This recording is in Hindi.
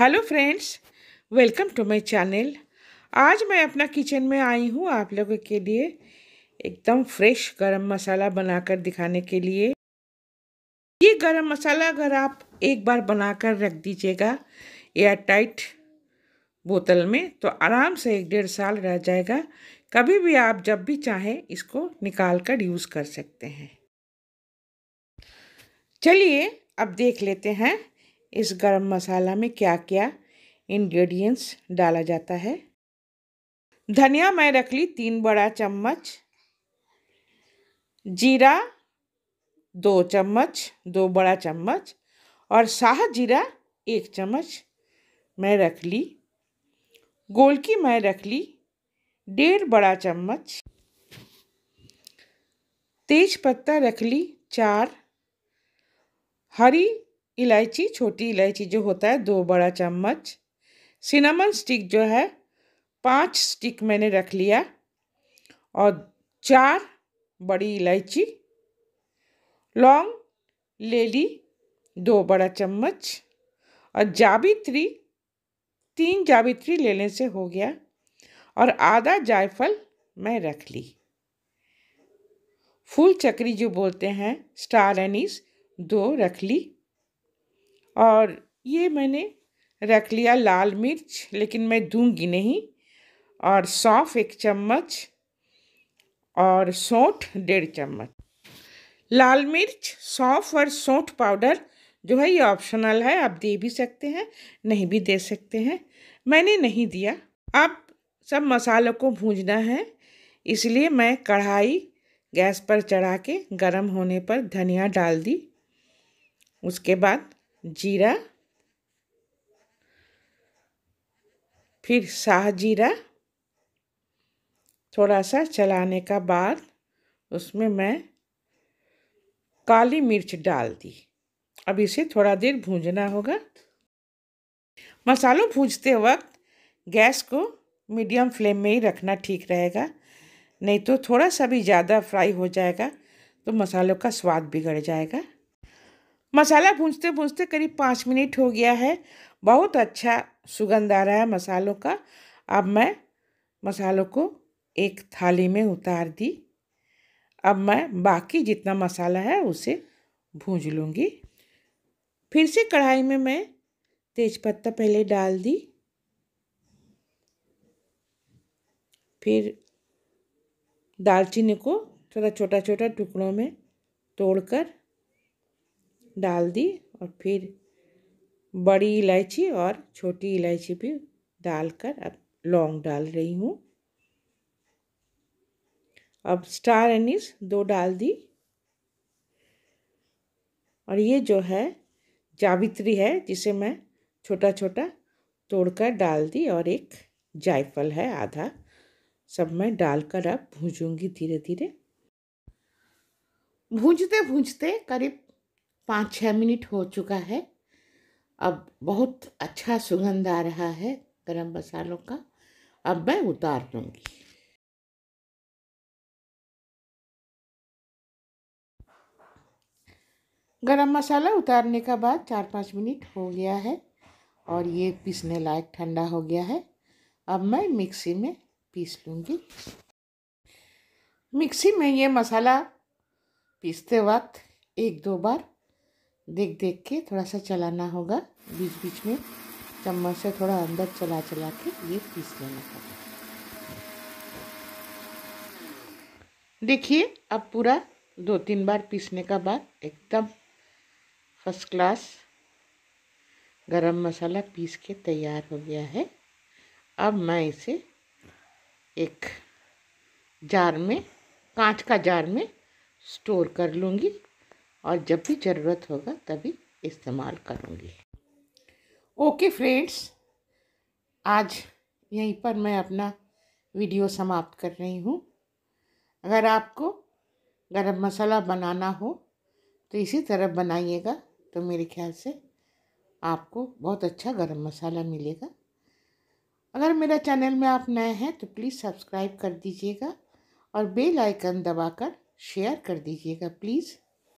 hello friends welcome to my channel आज मैं अपना किचन में आई हूँ आप लोगों के लिए एकदम फ्रेश गरम मसाला बनाकर दिखाने के लिए ये गरम मसाला अगर आप एक बार बनाकर रख दीजिएगा एयर टाइट बोतल में तो आराम से एक डेढ़ साल रह जाएगा कभी भी आप जब भी चाहें इसको निकाल कर यूज़ कर सकते हैं चलिए अब देख लेते हैं इस गरम मसाला में क्या क्या इंग्रेडिएंट्स डाला जाता है धनिया मैं रख ली तीन बड़ा चम्मच जीरा दो चम्मच दो बड़ा चम्मच और शाह जीरा एक चम्मच मैं रख ली गोल की मैं रख ली डेढ़ बड़ा चम्मच तेज पत्ता रख ली चार हरी इलायची छोटी इलायची जो होता है दो बड़ा चम्मच सिनेमन स्टिक जो है पांच स्टिक मैंने रख लिया और चार बड़ी इलायची लौंग ले ली दो बड़ा चम्मच और जावित्री तीन जावित्री लेने से हो गया और आधा जायफल मैं रख ली फूल चक्री जो बोलते हैं स्टार एनीस दो रख ली और ये मैंने रख लिया लाल मिर्च लेकिन मैं दूंगी नहीं और सौंफ एक चम्मच और सौठ डेढ़ चम्मच लाल मिर्च सौंफ और सौठ पाउडर जो है ये ऑप्शनल है आप दे भी सकते हैं नहीं भी दे सकते हैं मैंने नहीं दिया अब सब मसालों को भूंजना है इसलिए मैं कढ़ाई गैस पर चढ़ा के गरम होने पर धनिया डाल दी उसके बाद जीरा फिर शाह जीरा थोड़ा सा चलाने का बाद उसमें मैं काली मिर्च डाल दी अब इसे थोड़ा देर भूंजना होगा मसालों भूंजते वक्त गैस को मीडियम फ्लेम में ही रखना ठीक रहेगा नहीं तो थोड़ा सा भी ज़्यादा फ्राई हो जाएगा तो मसालों का स्वाद बिगड़ जाएगा मसाला भूंजते भूंजते करीब पाँच मिनट हो गया है बहुत अच्छा सुगंध आ रहा है मसालों का अब मैं मसालों को एक थाली में उतार दी अब मैं बाकी जितना मसाला है उसे भूंज लूँगी फिर से कढ़ाई में मैं तेज़पत्ता पहले डाल दी फिर दालचीनी को थोड़ा छोटा छोटा टुकड़ों में तोड़कर डाल दी और फिर बड़ी इलायची और छोटी इलायची भी डालकर अब लौंग डाल रही हूँ अब स्टार एनिस दो डाल दी और ये जो है जावित्री है जिसे मैं छोटा छोटा तोड़कर डाल दी और एक जायफल है आधा सब मैं डालकर अब भूजूंगी धीरे धीरे भूंजते भूजते करीब पाँच छः मिनट हो चुका है अब बहुत अच्छा सुगंध आ रहा है गरम मसालों का अब मैं उतार दूँगी गरम मसाला उतारने का बाद चार पाँच मिनट हो गया है और ये पीसने लायक ठंडा हो गया है अब मैं मिक्सी में पीस लूँगी मिक्सी में ये मसाला पीसते वक्त एक दो बार देख देख के थोड़ा सा चलाना होगा बीच बीच में चम्मच से थोड़ा अंदर चला चला के ये पीस लेना होगा देखिए अब पूरा दो तीन बार पीसने का बाद एकदम फर्स्ट क्लास गरम मसाला पीस के तैयार हो गया है अब मैं इसे एक जार में कांच का जार में स्टोर कर लूँगी और जब भी ज़रूरत होगा तभी इस्तेमाल करूँगी ओके फ्रेंड्स आज यहीं पर मैं अपना वीडियो समाप्त कर रही हूँ अगर आपको गरम मसाला बनाना हो तो इसी तरह बनाइएगा तो मेरे ख्याल से आपको बहुत अच्छा गरम मसाला मिलेगा अगर मेरा चैनल में आप नए हैं तो प्लीज़ सब्सक्राइब कर दीजिएगा और बेल आइकन दबाकर शेयर कर दीजिएगा प्लीज़